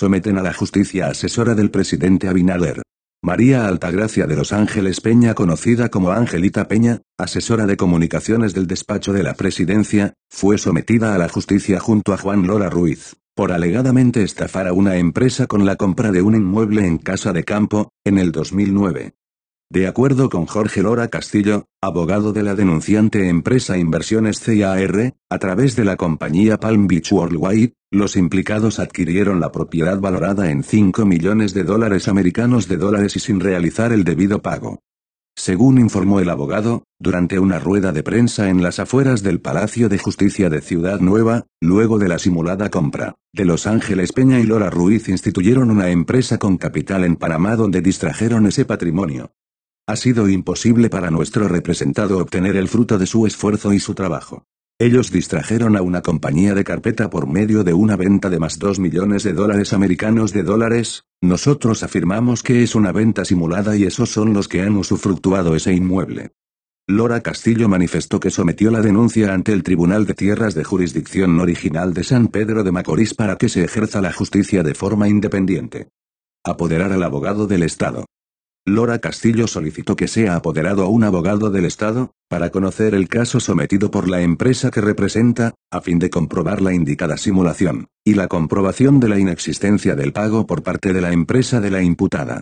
someten a la justicia asesora del presidente Abinader. María Altagracia de Los Ángeles Peña, conocida como Angelita Peña, asesora de comunicaciones del despacho de la presidencia, fue sometida a la justicia junto a Juan Lora Ruiz, por alegadamente estafar a una empresa con la compra de un inmueble en Casa de Campo, en el 2009. De acuerdo con Jorge Lora Castillo, abogado de la denunciante empresa Inversiones CAR, a través de la compañía Palm Beach Worldwide, los implicados adquirieron la propiedad valorada en 5 millones de dólares americanos de dólares y sin realizar el debido pago. Según informó el abogado, durante una rueda de prensa en las afueras del Palacio de Justicia de Ciudad Nueva, luego de la simulada compra, de Los Ángeles Peña y Lora Ruiz instituyeron una empresa con capital en Panamá donde distrajeron ese patrimonio. Ha sido imposible para nuestro representado obtener el fruto de su esfuerzo y su trabajo. Ellos distrajeron a una compañía de carpeta por medio de una venta de más 2 millones de dólares americanos de dólares, nosotros afirmamos que es una venta simulada y esos son los que han usufructuado ese inmueble. Lora Castillo manifestó que sometió la denuncia ante el Tribunal de Tierras de Jurisdicción Original de San Pedro de Macorís para que se ejerza la justicia de forma independiente. Apoderar al abogado del Estado. Lora Castillo solicitó que sea apoderado a un abogado del Estado, para conocer el caso sometido por la empresa que representa, a fin de comprobar la indicada simulación, y la comprobación de la inexistencia del pago por parte de la empresa de la imputada.